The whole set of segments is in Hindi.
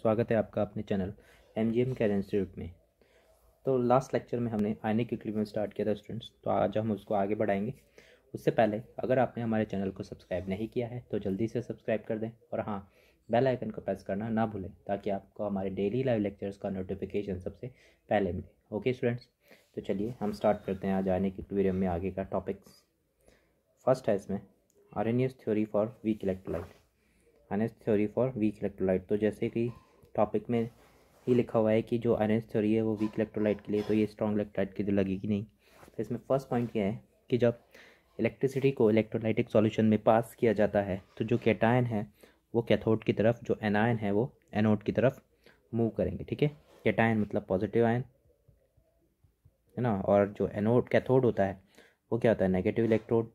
स्वागत है आपका अपने channel M G M care institute में तो लास्ट लेक्चर में हमने आयनिक इक्विलिब्रियम स्टार्ट किया था स्टूडेंट्स तो आज हम उसको आगे बढ़ाएंगे उससे पहले अगर आपने हमारे चैनल को सब्सक्राइब नहीं किया है तो जल्दी से सब्सक्राइब कर दें और हाँ बेल आइकन को प्रेस करना ना भूलें ताकि आपको हमारे डेली लाइव लेक्चर्स का नोटिफिकेशन सबसे पहले मिले ओके स्टूडेंट्स तो चलिए हम स्टार्ट करते हैं आज आयनिक इक्विलिब्रियम में आगे का टॉपिक्स फर्स्ट है इसमें our theory for weak electrolyte our theory for weak electrolyte तो जैसे कि टॉपिक में ही लिखा हुआ है कि जो आयरन थ्योरी है वो वीक इलेक्ट्रोलाइट के लिए तो ये स्ट्रॉन्ग इलेक्ट्रोलाइट के लिए लगेगी नहीं तो इसमें फर्स्ट पॉइंट क्या है कि जब इलेक्ट्रिसिटी को इलेक्ट्रोलाइटिक सॉल्यूशन में पास किया जाता है तो जो कैटायन है वो कैथोड की तरफ जो एनायन है वो एनोड की तरफ मूव करेंगे ठीक है कैटायन मतलब पॉजिटिव आयन है ना और जो एनोड कैथोड होता है वो क्या होता है नेगेटिव इलेक्ट्रोड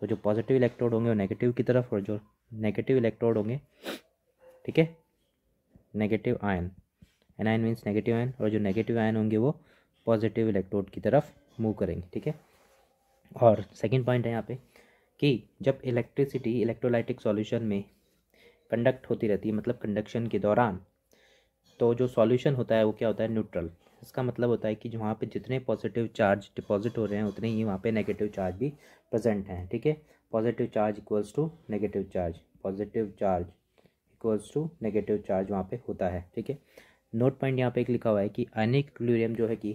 तो जो पॉजिटिव इलेक्ट्रोड होंगे वो नेगेटिव की तरफ और जो नेगेटिव इलेक्ट्रोड होंगे ठीक है negative ion anion means negative ion और जो नेगेटिव आयन होंगे वो पॉजिटिव इलेक्ट्रोड की तरफ मूव करेंगे ठीक है और सेकेंड पॉइंट है यहाँ पे कि जब इलेक्ट्रिसिटी इलेक्ट्रोलाइटिक सॉल्यूशन में कंडक्ट होती रहती है मतलब कंडक्शन के दौरान तो जो सॉल्यूशन होता है वो क्या होता है न्यूट्रल इसका मतलब होता है कि वहाँ पे जितने पॉजिटिव चार्ज डिपॉजिट हो रहे हैं उतने ही वहाँ पे नेगेटिव चार्ज भी प्रेजेंट हैं ठीक है positive charge equals to negative charge positive charge equals to negative charge वहाँ पे होता है ठीक है नोट पॉइंट यहाँ पे एक लिखा हुआ है कि क्लोरियम जो है कि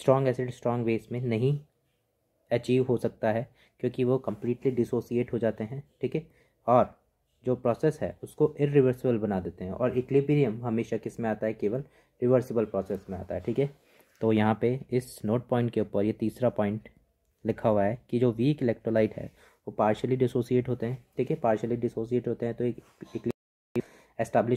स्ट्रॉन्ग एसिड स्ट्रॉन्ग वेस्ट में नहीं अचीव हो सकता है क्योंकि वो कम्प्लीटली डिसोसिएट हो जाते हैं ठीक है और जो प्रोसेस है उसको इरिवर्सिबल बना देते हैं और इक्लिबीरियम हमेशा किस में आता है केवल रिवर्सिबल प्रोसेस में आता है ठीक है तो यहाँ पे इस नोट पॉइंट के ऊपर ये तीसरा पॉइंट लिखा हुआ है कि जो वीक इलेक्ट्रोलाइट है वो पार्शली डिसोसिएट होते हैं ठीक है पार्शली डिसोसिएट होते हैं तो एक, एक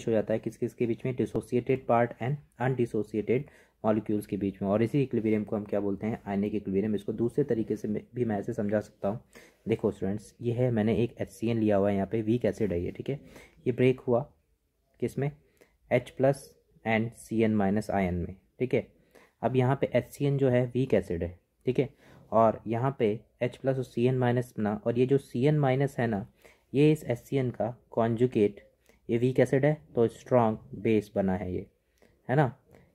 हो जाता है किस किस के बीच में dissociated part and undissociated molecules के बीच में और इसी इक्विलिब्रियम को हम क्या बोलते हैं आयनिक इक्विलिब्रियम इसको दूसरे तरीके से भी मैं ऐसे समझा सकता हूँ देखो स्टूडेंट्स ये है मैंने एक एच लिया हुआ है यहाँ पे वीक एसिड है ये ठीक है ये ब्रेक हुआ किस में H plus and C N minus ion में ठीक है अब यहाँ पे एच जो है वीक एसिड है ठीक है और यहाँ पे H प्लस और सी एन माइनस बना और ये जो सी एन माइनस है ना ये इस एस सी एन का कॉन्जुकेट ये वीक एसिड है तो स्ट्रॉन्ग बेस बना है ये है ना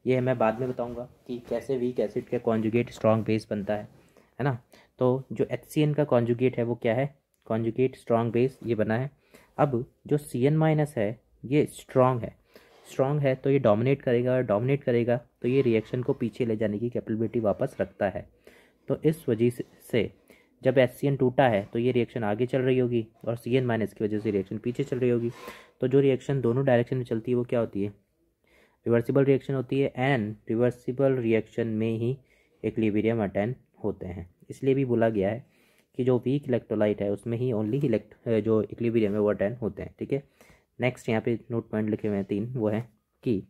ये मैं बाद में बताऊंगा कि कैसे वीक एसिड का कॉन्जुगेट स्ट्रॉन्ग बेस बनता है है ना तो जो एच सी एन का कॉन्जुगेट है वो क्या है कॉन्जुकेट स्ट्रॉन्ग बेस ये बना है अब जो सी एन माइनस है ये स्ट्रॉन्ग है स्ट्रॉन्ग है तो ये डोमिनेट करेगा और डोमिनेट करेगा तो ये रिएक्शन को पीछे ले जाने की कैपेबिलिटी वापस रखता है तो इस वजह से जब एस टूटा है तो ये रिएक्शन आगे चल रही होगी और सी एन माइनस की वजह से रिएक्शन पीछे चल रही होगी तो जो रिएक्शन दोनों डायरेक्शन में चलती है वो क्या होती है रिवर्सिबल रिएक्शन होती है एंड रिवर्सिबल रिएक्शन में ही इक्लिबेरियम अटैन होते हैं इसलिए भी बोला गया है कि जो वीक इलेक्ट्रोलाइट है उसमें ही ओनली इलेक्ट जो इक्लिबेरियम है वो अटैन होते हैं ठीक है नेक्स्ट यहाँ पे नोट पॉइंट लिखे हुए हैं तीन वो है कि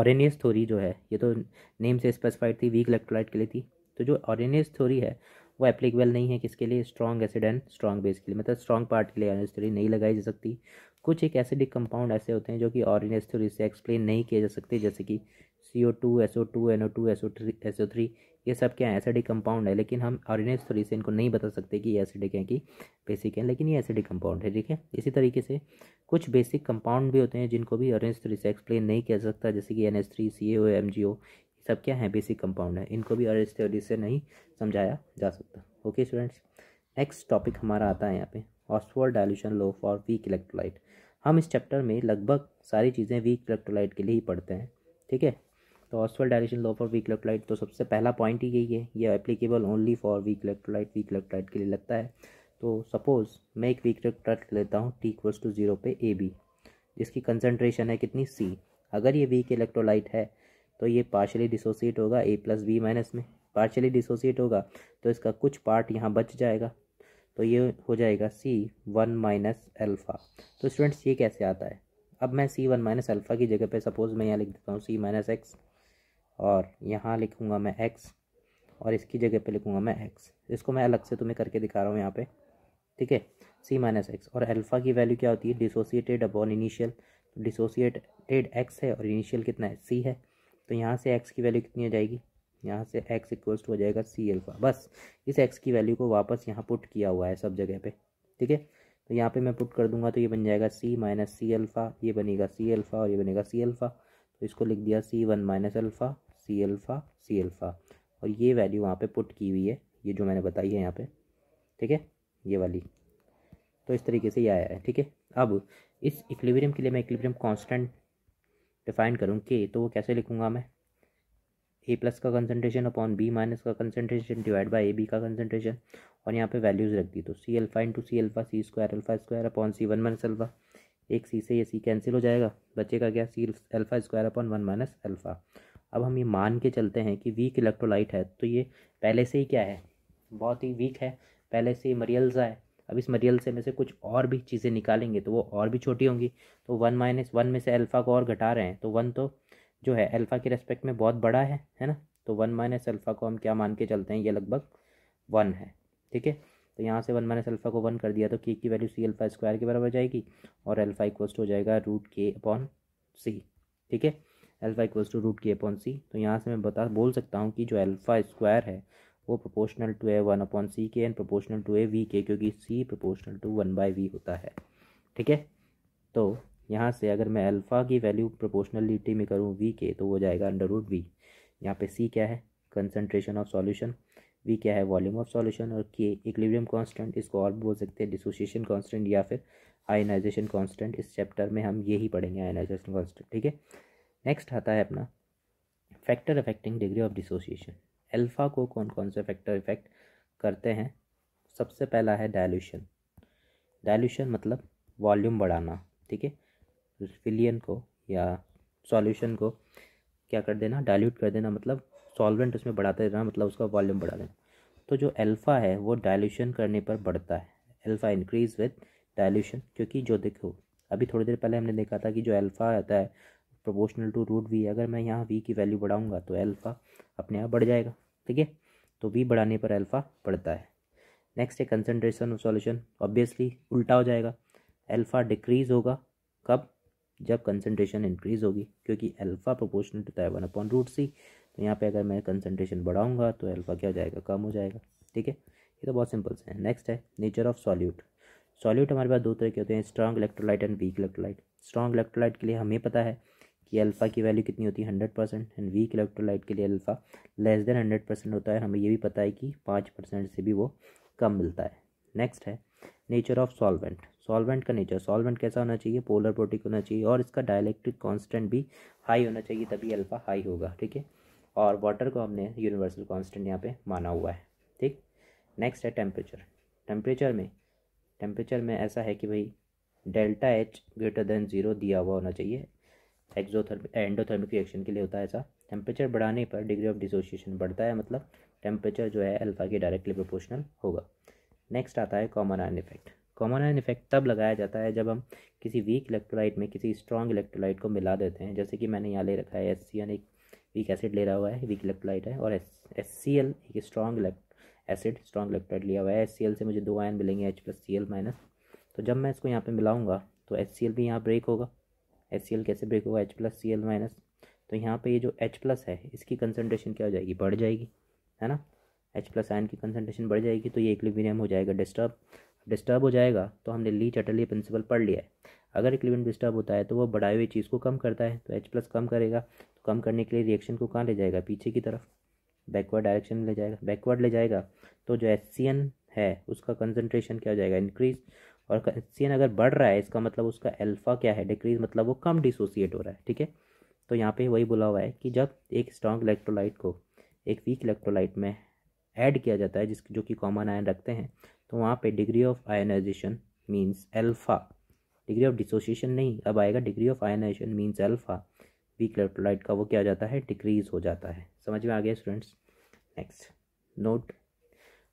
ऑरनियस थोरी जो है ये तो नेम से स्पेसिफाइड थी वीक इलेक्ट्रोलाइट के लिए थी तो जो ऑर्डिनेस थ्योरी है वो एप्लीकेबल नहीं है किसके लिए strong acid and strong base के लिए मतलब स्ट्रॉन्ग पार्ट के लिए ऑर्डिनेस थ्योरी नहीं लगाई जा सकती कुछ एक एसिडिक कंपाउंड ऐसे होते हैं जो कि ऑर्डिनेस थ्योरी से एक्सप्लेन नहीं किए जा सकते जैसे कि C O two S O two N O two S O three S O three ये सब क्या है एसिडिक कंपाउंड है लेकिन हम ऑर्डिनेस थ्योरी से इनको नहीं बता सकते कि ये एसिडिक हैं कि बेसिक हैं लेकिन ये एसिडिक कंपाउंड है ठीक है इसी तरीके से कुछ बेसिक कंपाउंड भी होते हैं जिनको भी ऑरेंज थ्योरी से एक्सप्लेन नहीं किया जा सकता जैसे कि N S three C A O M G O सब क्या हैं बेसिक कंपाउंड है इनको भी अर्ज थ्योरी से नहीं समझाया जा सकता ओके स्टूडेंट्स नेक्स्ट टॉपिक हमारा आता है यहाँ पे Oxford dilution law for weak electrolyte हम इस चैप्टर में लगभग सारी चीज़ें वीक इलेक्ट्रोलाइट के लिए ही पढ़ते हैं ठीक है तो Oxford dilution law for weak electrolyte तो सबसे पहला पॉइंट ही यही है ये applicable only for weak electrolyte weak electrolyte के लिए लगता है तो सपोज़ मैं एक वीक इलेक्ट्रोलाइट लेता हूँ टी इक्वल्स टू जीरो पे ए बी जिसकी कंसनट्रेशन है कितनी सी अगर ये वीक इलेक्ट्रोलाइट है तो ये पार्शली डिसोसिएट होगा ए प्लस बी माइनस में पार्शली डिसोसिएट होगा तो इसका कुछ पार्ट यहाँ बच जाएगा तो ये हो जाएगा सी वन माइनस एल्फा तो स्टूडेंट्स ये कैसे आता है अब मैं सी वन माइनस एल्फ़ा की जगह पे सपोज़ मैं यहाँ लिख देता हूँ सी माइनस एक्स और यहाँ लिखूँगा मैं एक्स और इसकी जगह पे लिखूँगा मैं एक्स इसको मैं अलग से तुम्हें करके दिखा रहा हूँ यहाँ पे ठीक है सी माइनस एक्स और एल्फ़ा की वैल्यू क्या होती है dissociated upon initial dissociated x है और इनिशियल कितना है सी है तो यहाँ से एक्स की वैल्यू कितनी हो जाएगी यहाँ से एक्स इक्वल्स हो जाएगा सी एल्फा बस इस एक्स की वैल्यू को वापस यहाँ पुट किया हुआ है सब जगह पे ठीक है तो यहाँ पे मैं पुट कर दूंगा तो ये बन जाएगा सी माइनस सी एल्फा ये बनेगा सी एल्फा और ये बनेगा सी एल्फा तो इसको लिख दिया C one minus alpha C alpha C alpha और ये वैल्यू वहाँ पर पुट की हुई है ये जो मैंने बताई है यहाँ पर ठीक है ये वाली तो इस तरीके से ये आया है ठीक है अब इस इक्लिब्रियम के लिए मैं इक्लेबरियम कॉन्स्टेंट डिफाइन करूँ के तो वो कैसे लिखूँगा मैं ए प्लस का कंसनट्रेशन अपॉन बी माइनस का concentration divide by A B का कंसनट्रेशन और यहाँ पे वैल्यूज़ रख दी तो C alpha into C alpha C square alpha square upon C one minus alpha एक सी से ये सी कैंसिल हो जाएगा बचेगा क्या C alpha square upon one minus alpha अब हम ये मान के चलते हैं कि वीक इलेक्ट्रोलाइट है तो ये पहले से ही क्या है बहुत ही वीक है पहले से ही मरियल्स है अब इस मटेरियल से में से कुछ और भी चीज़ें निकालेंगे तो वो और भी छोटी होंगी तो वन माइनस वन में से अल्फ़ा को और घटा रहे हैं तो वन तो जो है अल्फ़ा के रेस्पेक्ट में बहुत बड़ा है है ना तो वन माइनस अल्फ़ा को हम क्या मान के चलते हैं ये लगभग वन है ठीक है तो यहाँ से वन माइनस अल्फ़ा को वन कर दिया तो के की वैल्यू सी अल्फ़ा स्क्वायर के बराबर जाएगी और अल्फ़ा इक्वल्स हो जाएगा रूट के अपॉन सी ठीक है अल्फ़ा इक्वल्स टू रूट के अपॉन सी तो यहाँ से मैं बता बोल सकता हूँ कि जो अल्फ़ा स्क्वायर है वो proportional to a one upon C के and proportional to a V के क्योंकि C proportional to one by V होता है ठीक है तो यहाँ से अगर मैं अल्फ़ा की वैल्यू प्रोपोर्शनलिटी में करूँ वी के तो वो जाएगा अंडर रूट वी यहाँ पे सी क्या है कंसनट्रेशन ऑफ सॉल्यूशन वी क्या है वॉल्यूम ऑफ सॉल्यूशन और के इक्विलिब्रियम कांस्टेंट इसको और बोल सकते हैं डिसोसिएशन कांस्टेंट या फिर आयनाइजेशन कांस्टेंट इस चैप्टर में हम यही पढ़ेंगे आयनाइजेशन कांस्टेंट ठीक है नेक्स्ट आता है अपना factor affecting degree of dissociation alpha को कौन कौन से फैक्टर इफेक्ट करते हैं सबसे पहला है डायल्यूशन डायल्यूशन मतलब वॉल्यूम बढ़ाना ठीक है फिलियन को या सॉल्यूशन को क्या कर देना डाइल्यूट कर देना मतलब सॉल्वेंट उसमें बढ़ाते रहना मतलब उसका वॉल्यूम बढ़ा देना तो जो अल्फ़ा है वो डाइल्यूशन करने पर बढ़ता है अल्फ़ा इंक्रीज विद डाइल्यूशन क्योंकि जो देखो अभी थोड़ी देर पहले हमने देखा था कि जो अल्फ़ा आता है प्रोपोर्शनल टू रूट वी अगर मैं यहाँ वी की वैल्यू बढ़ाऊँगा तो एल्फ़ा अपने आप बढ़ जाएगा ठीक है तो वी बढ़ाने पर एल्फ़ा बढ़ता है नेक्स्ट है कंसनट्रेशन ऑफ सॉल्यूशन ऑब्वियसली उल्टा हो जाएगा एल्फ़ा डिक्रीज़ होगा कब जब कंसनट्रेशन इंक्रीज़ होगी क्योंकि alpha proportional to one upon root C तो यहाँ पे अगर मैं कंसनट्रेशन बढ़ाऊँगा तो एल्फा क्या हो जाएगा कम हो जाएगा ठीक है ये तो बहुत सिंपल से है नेक्स्ट है नेचर ऑफ सॉल्यूट सॉल्यूट हमारे पास दो तरह के होते हैं strong electrolyte and weak electrolyte strong electrolyte के लिए हमें पता है कि अल्फ़ा की वैल्यू कितनी होती है hundred percent and weak electrolyte के लिए alpha less than hundred percent होता है हमें ये भी पता है कि पाँच परसेंट से भी वो कम मिलता है नेक्स्ट है नेचर ऑफ सॉल्वेंट सॉल्वेंट का नेचर सॉल्वेंट कैसा होना चाहिए पोलर प्रोटिक होना चाहिए और इसका डायलैक्ट्रिक कॉन्सटेंट भी हाई होना चाहिए तभी अल्फ़ा हाई होगा ठीक है और वाटर को हमने यूनिवर्सल कॉन्स्टेंट यहाँ पर माना हुआ है ठीक नेक्स्ट है टेम्परेचर टेम्परेचर में टेम्परेचर में ऐसा है कि भाई delta H greater than zero दिया हुआ होना चाहिए एक्जोथर्मिक एंडोथर्मिक रिएक्शन के लिए होता है ऐसा टेम्परेचर बढ़ाने पर डिग्री ऑफ डिसोसिएशन बढ़ता है मतलब टेम्परेचर जो है अल्फ़ा के डायरेक्टली प्रोपोर्शनल होगा नेक्स्ट आता है common ion effect common ion effect तब लगाया जाता है जब हम किसी वीक इलेक्ट्रोलाइट में किसी स्ट्रॉन्ग इलेक्ट्रोलाइट को मिला देते हैं जैसे कि मैंने यहाँ ले रखा है एस सी एन एक वीक एसिड ले रहा हुआ है वीक इलेक्ट्रोलाइट है और एस एस सी एल एक स्ट्रॉन्ग एसिड स्ट्रॉन्ग इलेक्ट्रोलाइट लिया हुआ है एस सी एल से मुझे दो आयन मिलेंगे H plus C L minus तो जब मैं इसको यहाँ पर मिलाऊंगा तो एस सी एल भी यहाँ ब्रेक होगा एच सी एल कैसे ब्रेक होगा H plus C L minus तो यहाँ पे ये जो एच प्लस है इसकी कंसनट्रेशन क्या हो जाएगी बढ़ जाएगी है ना एच प्लस आयन की कंसनट्रेशन बढ़ जाएगी तो ये इक्विबिनियम हो जाएगा डिस्टर्ब डिस्टर्ब हो जाएगा तो हमने ली चटली प्रिंसिपल पढ़ लिया है अगर इक्विबिनियम डिस्टर्ब होता है तो वो बढ़ाए हुई चीज़ को कम करता है तो एच प्लस कम करेगा तो कम करने के लिए रिएक्शन को कहाँ ले जाएगा पीछे की तरफ बैकवर्ड डायरेक्शन ले जाएगा बैकवर्ड ले जाएगा तो जो एच है उसका कंसनट्रेशन क्या हो जाएगा इंक्रीज़ और एन अगर बढ़ रहा है इसका मतलब उसका अल्फ़ा क्या है डिक्रीज मतलब वो कम डिसोसिएट हो रहा है ठीक है तो यहाँ पे वही बोला हुआ है कि जब एक स्ट्रॉन्ग इलेक्ट्रोलाइट को एक वीक इलेक्ट्रोलाइट में ऐड किया जाता है जिस जो कि कॉमन आयन रखते हैं तो वहाँ पे degree of ionization means alpha degree of dissociation नहीं अब आएगा degree of ionization means alpha weak electrolyte का वो क्या हो जाता है डिक्रीज़ हो जाता है समझ में आ गया students next note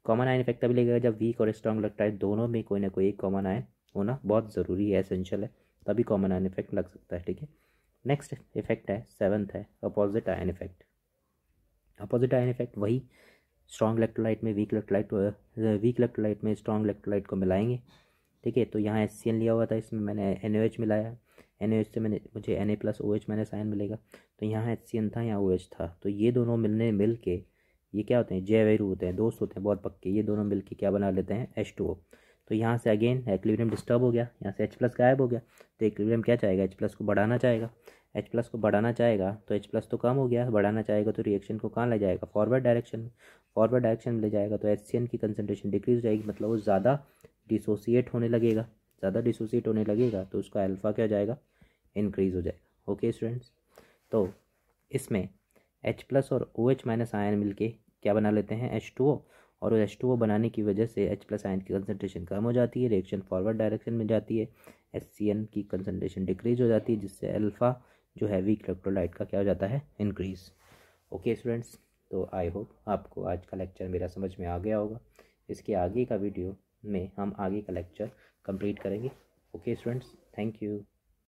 common ion effect तभी लगेगा जब वीक और स्ट्रांग लगता है दोनों में कोई ना कोई एक कॉमन आयन होना बहुत ज़रूरी है एसेंशियल है तभी कॉमन आयन इफेक्ट लग सकता है ठीक है नेक्स्ट इफेक्ट है सेवन्थ है opposite ion effect opposite ion effect वही स्ट्रॉन्ग इलेक्ट्रोलाइट में वीक इलेक्ट्रोलाइट वीक इलेक्ट्रोलाइट में स्ट्रॉन्ग इलेक्ट्रोलाइट को मिलाएंगे ठीक है तो यहाँ एस लिया हुआ था इसमें मैंने एन ओ एच मिलाया एन ओ एच से मैंने मुझे N A plus O H minus ion मिलेगा तो यहाँ एच था यहाँ ओ एच था तो ये दोनों मिलने मिल के ये क्या होते हैं जैवेरू होते हैं दोस्त होते हैं बहुत पक्के ये दोनों मिलके क्या बना लेते हैं एच टू ओ तो यहाँ से अगेन एक्लिब्रियम डिस्टर्ब हो गया यहाँ से एच प्लस गायब हो गया तो एक्लिब्रियम क्या चाहेगा एच प्लस को बढ़ाना चाहेगा एच प्लस को बढ़ाना चाहेगा तो एच प्लस तो कम हो गया बढ़ाना चाहेगा तो रिएक्शन को कहाँ ले जाएगा फॉरवर्ड डायरेक्शन में फॉरवर्ड डायरेक्शन में ले जाएगा तो एच सी एन की कंसनट्रेशन डिक्रीज हो जाएगी मतलब वो ज़्यादा डिसोसिएट होने लगेगा ज़्यादा डिसोसिएट होने लगेगा तो उसका अल्फ़ा क्या जाएगा इंक्रीज़ हो जाएगा ओके स्टूडेंट्स तो इसमें एच प्लस और ओ एच माइनस आयन के क्या बना लेते हैं एच टू ओ और एच टू ओ बनाने की वजह से एच प्लस आयन की कंसनट्रेशन कम हो जाती है रिएक्शन फॉरवर्ड डायरेक्शन में जाती है एच सी एन की कंसनट्रेशन डिक्रीज हो जाती है जिससे अल्फ़ा जो हैवी इलेक्ट्रोलाइट का क्या हो जाता है इनक्रीज़ ओके स्टूडेंट्स तो आई होप आपको आज का लेक्चर मेरा समझ में आ गया होगा इसके आगे का वीडियो में हम आगे का लेक्चर कंप्लीट करेंगे ओके स्टूडेंट्स थैंक यू